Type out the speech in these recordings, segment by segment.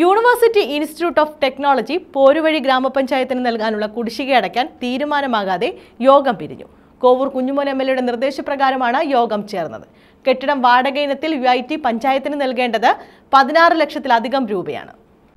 university institute of technology Poruvazhi ഗ്രാമപഞ്ചായത്തിന് നൽകാനുള്ള കുടിശ്ശിക അടയ്ക്കാൻ തീരുമാനമാകാതെ യോഗം പിരിഞ്ഞു കോവൂർ കുഞ്ഞുമോൻ എം എൽ എയുടെ നിർദ്ദേശപ്രകാരമാണ് യോഗം ചേർന്നത് കെട്ടിടം വാടക ഇനത്തിൽ യു ഐ ടി പഞ്ചായത്തിന് നൽകേണ്ടത് പതിനാറ് ലക്ഷത്തിലധികം രൂപയാണ്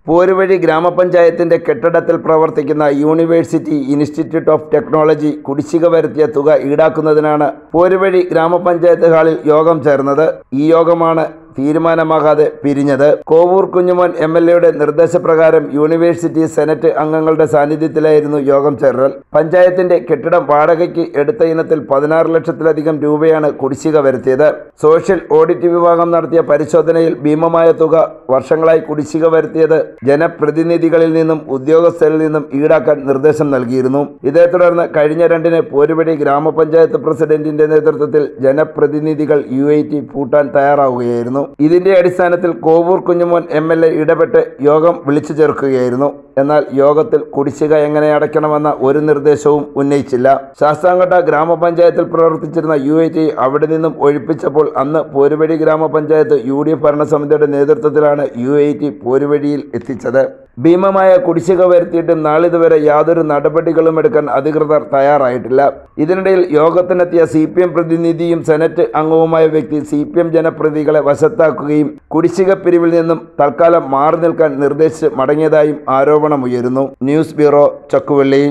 പോരുവഴി ഗ്രാമപഞ്ചായത്തിന്റെ കെട്ടിടത്തിൽ പ്രവർത്തിക്കുന്ന യൂണിവേഴ്സിറ്റി ഇൻസ്റ്റിറ്റ്യൂട്ട് ഓഫ് ടെക്നോളജി കുടിശ്ശിക വരുത്തിയ തുക ഈടാക്കുന്നതിനാണ് പോരുവഴി ഗ്രാമപഞ്ചായത്ത് ഹാളിൽ യോഗം ചേർന്നത് ഈ യോഗമാണ് തീരുമാനമാകാതെ പിരിഞ്ഞത് കോവൂർ കുഞ്ഞുമോൻ എം എൽ എയുടെ നിർദ്ദേശപ്രകാരം യൂണിവേഴ്സിറ്റി സെനറ്റ് അംഗങ്ങളുടെ സാന്നിധ്യത്തിലായിരുന്നു യോഗം ചേരൽ പഞ്ചായത്തിന്റെ കെട്ടിടം വാടകയ്ക്ക് എടുത്ത ഇനത്തിൽ പതിനാറ് ലക്ഷത്തിലധികം രൂപയാണ് കുടിശ്ശിക വരുത്തിയത് സോഷ്യൽ ഓഡിറ്റ് വിഭാഗം നടത്തിയ പരിശോധനയിൽ ഭീമമായ തുക വർഷങ്ങളായി കുടിശ്ശിക വരുത്തിയത് ജനപ്രതിനിധികളിൽ നിന്നും ഉദ്യോഗസ്ഥരിൽ നിന്നും ഈടാക്കാൻ നിർദ്ദേശം നൽകിയിരുന്നു ഇതേ തുടർന്ന് കഴിഞ്ഞ രണ്ടിന് പോരുപടി ഗ്രാമപഞ്ചായത്ത് പ്രസിഡന്റിന്റെ നേതൃത്വത്തിൽ ജനപ്രതിനിധികൾ യു ഐ ടി പൂട്ടാൻ തയ്യാറാവുകയായിരുന്നു ഇതിന്റെ അടിസ്ഥാനത്തിൽ Kovoor Kunjumon M L A ഇടപെട്ട് യോഗം വിളിച്ചു ചേർക്കുകയായിരുന്നു എന്നാൽ യോഗത്തിൽ കുടിശ്ശിക എങ്ങനെ അടയ്ക്കണമെന്ന ഒരു നിർദ്ദേശവും ഉന്നയിച്ചില്ല ശാസ്താംകോട്ട ഗ്രാമപഞ്ചായത്തിൽ പ്രവർത്തിച്ചിരുന്ന യു എ ടി അവിടെ നിന്നും ഒഴിപ്പിച്ചപ്പോൾ അന്ന് പോരുവഴി ഗ്രാമപഞ്ചായത്ത് യു ഡി എഫ് ഭരണസമിതിയുടെ നേതൃത്വത്തിലാണ് യു എ ടി പോരുവഴിയിൽ എത്തിച്ചത് ഭീമമായ കുടിശ്ശിക വരുത്തിയിട്ടും നാളിതുവരെ യാതൊരു നടപടികളും എടുക്കാൻ അധികൃതർ തയ്യാറായിട്ടില്ല ഇതിനിടയിൽ യോഗത്തിനെത്തിയ സി പി എം പ്രതിനിധിയും സെനറ്റ് അംഗവുമായ വ്യക്തി സി പി എം ജനപ്രതികളെ വശത്താക്കുകയും കുടിശ്ശിക പിരിവിൽ നിന്നും തൽക്കാലം മാറി നിൽക്കാൻ നിർദ്ദേശിച്ച് മടങ്ങിയതായും ആരോപണമുയരുന്നു ന്യൂസ് ബ്യൂറോ ചക്കുവള്ളി